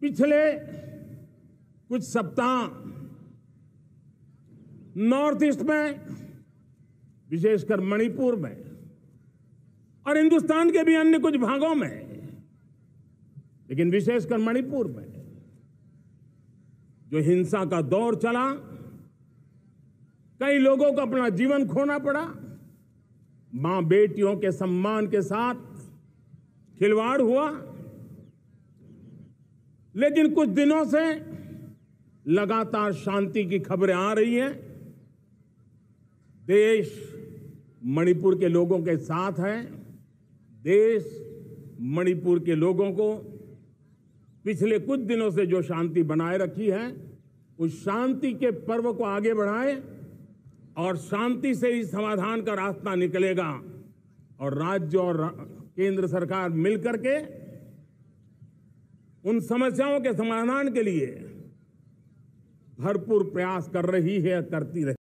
पिछले कुछ सप्ताह नॉर्थ ईस्ट में विशेषकर मणिपुर में और हिंदुस्तान के भी अन्य कुछ भागों में लेकिन विशेषकर मणिपुर में जो हिंसा का दौर चला कई लोगों को अपना जीवन खोना पड़ा मां बेटियों के सम्मान के साथ खिलवाड़ हुआ लेकिन कुछ दिनों से लगातार शांति की खबरें आ रही हैं देश मणिपुर के लोगों के साथ है देश मणिपुर के लोगों को पिछले कुछ दिनों से जो शांति बनाए रखी है उस शांति के पर्व को आगे बढ़ाए और शांति से ही समाधान का रास्ता निकलेगा और राज्य और केंद्र सरकार मिलकर के उन समस्याओं के समाधान के लिए भरपूर प्रयास कर रही है करती रही